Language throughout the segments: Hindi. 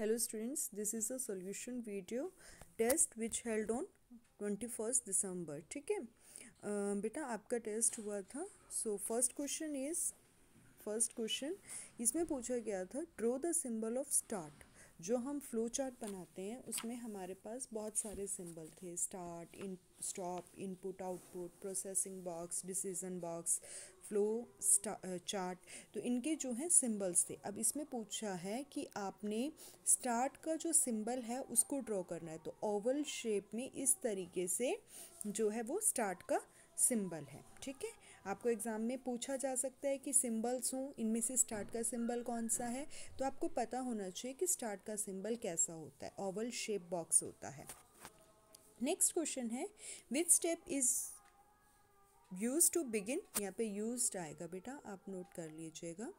hello students this is a a video test which held on twenty first December ठीक है बेटा आपका टेस्ट हुआ था so first question is first question इसमें पूछा गया था draw the symbol of start जो हम फ्लो चार्ट बनाते हैं उसमें हमारे पास बहुत सारे सिंबल थे start in stop input output processing box decision box flow chart uh, तो इनके जो हैं सिंबल्स थे अब इसमें पूछा है कि आपने स्टार्ट का जो सिंबल है उसको ड्रॉ करना है तो ओवल शेप में इस तरीके से जो है वो स्टार्ट का सिंबल है ठीक है आपको एग्ज़ाम में पूछा जा सकता है कि सिंबल्स हों इनमें से स्टार्ट का सिंबल कौन सा है तो आपको पता होना चाहिए कि स्टार्ट का सिंबल कैसा होता है ओवल शेप बॉक्स होता है नेक्स्ट क्वेश्चन है with step is use to begin यहाँ पे यूज आएगा बेटा आप नोट कर लीजिएगा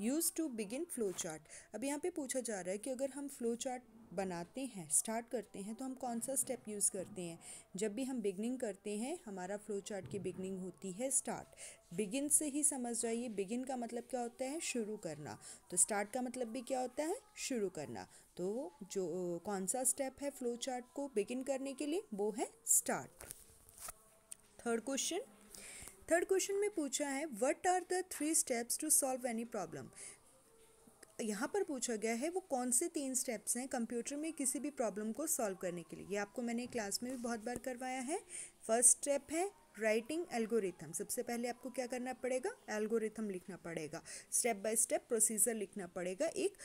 use to begin flow chart अब यहाँ पे पूछा जा रहा है कि अगर हम फ्लो चार्ट बनाते हैं स्टार्ट करते हैं तो हम कौन सा स्टेप यूज़ करते हैं जब भी हम बिगनिंग करते हैं हमारा फ्लो चार्ट की बिगनिंग होती है स्टार्ट बिगिन से ही समझ जाइए बिगिन का मतलब क्या होता है शुरू करना तो स्टार्ट का मतलब भी क्या होता है शुरू करना तो जो कौन सा स्टेप है फ्लो चार्ट को बिगिन करने के लिए वो है start third question third question में पूछा है what are the three steps to solve any problem यहाँ पर पूछा गया है वो कौन से तीन स्टेप्स हैं कंप्यूटर में किसी भी प्रॉब्लम को सॉल्व करने के लिए ये आपको मैंने क्लास में भी बहुत बार करवाया है फर्स्ट स्टेप है राइटिंग एल्गोरिथम सबसे पहले आपको क्या करना पड़ेगा एल्गोरिथम लिखना पड़ेगा स्टेप बाय स्टेप प्रोसीजर लिखना पड़ेगा एक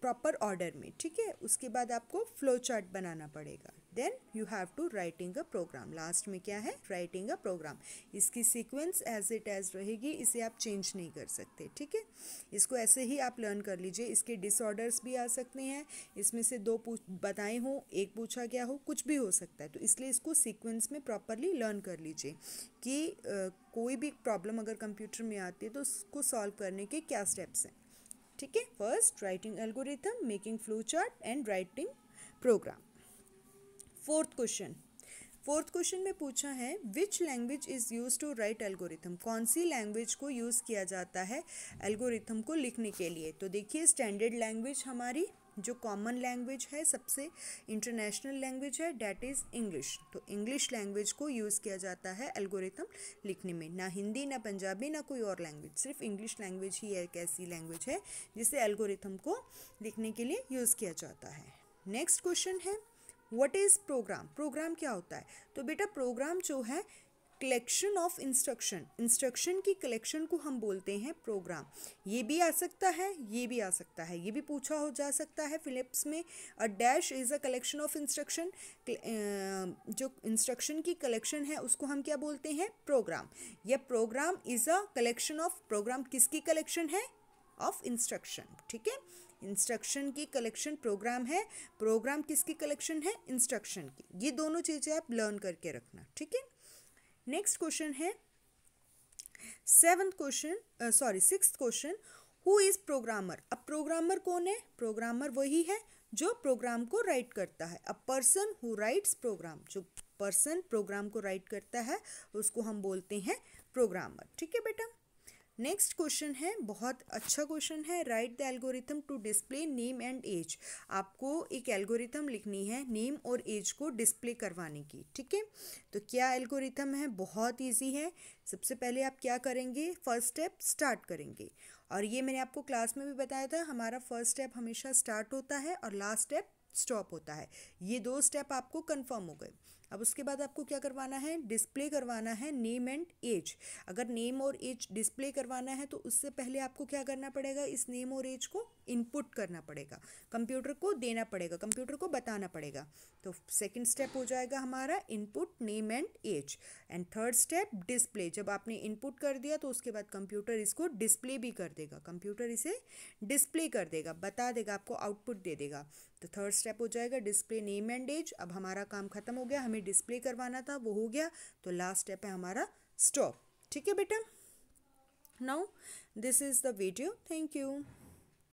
प्रॉपर ऑर्डर में ठीक है उसके बाद आपको फ्लो चार्ट बनाना पड़ेगा then you have to writing a program last में क्या है राइटिंग अ प्रोग्राम इसकी सीक्वेंस एज इट एज रहेगी इसे आप चेंज नहीं कर सकते ठीक है इसको ऐसे ही आप लर्न कर लीजिए इसके डिसऑर्डर्स भी आ सकते हैं इसमें से दो पूछ बताए हों एक पूछा गया हो कुछ भी हो सकता है तो इसलिए इसको सीक्वेंस में प्रॉपरली लर्न कर लीजिए कि आ, कोई भी प्रॉब्लम अगर कंप्यूटर में आती है तो उसको सॉल्व करने के क्या स्टेप्स हैं ठीक है first writing algorithm making flow chart and writing program fourth question fourth question में पूछा है which language is use to write algorithm कौन सी लैंग्वेज को यूज़ किया जाता है एल्गोरिथम को लिखने के लिए तो देखिए स्टैंडर्ड लैंग्वेज हमारी जो कॉमन लैंग्वेज है सबसे इंटरनेशनल लैंग्वेज है डैट इज़ इंग्लिश तो इंग्लिश लैंग्वेज को यूज़ किया जाता है एल्गोरिथम लिखने में ना हिंदी ना पंजाबी ना कोई और लैंग्वेज सिर्फ इंग्लिश लैंग्वेज ही एक ऐसी लैंग्वेज है जिसे एल्गोरिथम को लिखने के लिए यूज़ किया जाता है नेक्स्ट क्वेश्चन है व्हाट इज़ प्रोग्राम प्रोग्राम क्या होता है तो बेटा प्रोग्राम जो है कलेक्शन ऑफ इंस्ट्रक्शन इंस्ट्रक्शन की कलेक्शन को हम बोलते हैं प्रोग्राम ये भी आ सकता है ये भी आ सकता है ये भी पूछा हो जा सकता है फिलिप्स में a dash is a collection of instruction जो इंस्ट्रक्शन की कलेक्शन है उसको हम क्या बोलते हैं प्रोग्राम या program is a collection of program किसकी कलेक्शन है ऑफ इंस्ट्रक्शन ठीक है इंस्ट्रक्शन की कलेक्शन प्रोग्राम है प्रोग्राम किसकी कलेक्शन है इंस्ट्रक्शन की ये दोनों चीज़ें आप लर्न करके रखना ठीक है नेक्स्ट क्वेश्चन है seventh question sorry six question who is programmer अब प्रोग्रामर कौन है प्रोग्रामर वही है जो प्रोग्राम को राइट करता है a person who writes program जो पर्सन प्रोग्राम को राइट करता है उसको हम बोलते हैं प्रोग्रामर ठीक है बेटा नेक्स्ट क्वेश्चन है बहुत अच्छा क्वेश्चन है write the algorithm to display name and age आपको एक एल्गोरिथम लिखनी है नेम और एज को डिस्प्ले करवाने की ठीक है तो क्या एल्गोरिथम है बहुत इजी है सबसे पहले आप क्या करेंगे फर्स्ट स्टेप स्टार्ट करेंगे और ये मैंने आपको क्लास में भी बताया था हमारा फर्स्ट स्टेप हमेशा स्टार्ट होता है और लास्ट स्टेप स्टॉप होता है ये दो स्टेप आपको कन्फर्म हो गए अब उसके बाद आपको क्या करवाना है डिस्प्ले करवाना है नेम एंड एज अगर नेम और एज डिस्प्ले करवाना है तो उससे पहले आपको क्या करना पड़ेगा इस नेम और एज को इनपुट करना पड़ेगा कंप्यूटर को देना पड़ेगा कंप्यूटर को बताना पड़ेगा तो सेकंड स्टेप हो जाएगा हमारा input name and age and third step display जब आपने इनपुट कर दिया तो उसके बाद कंप्यूटर इसको डिस्प्ले भी कर देगा कंप्यूटर इसे डिस्प्ले कर देगा बता देगा आपको आउटपुट दे देगा तो थर्ड स्टेप हो जाएगा डिस्प्ले नेम एंड एज अब हमारा काम खत्म हो गया हमें डिस्प्ले करवाना था वो हो गया तो लास्ट स्टेप है हमारा स्टॉप ठीक है बेटा now this is the video thank you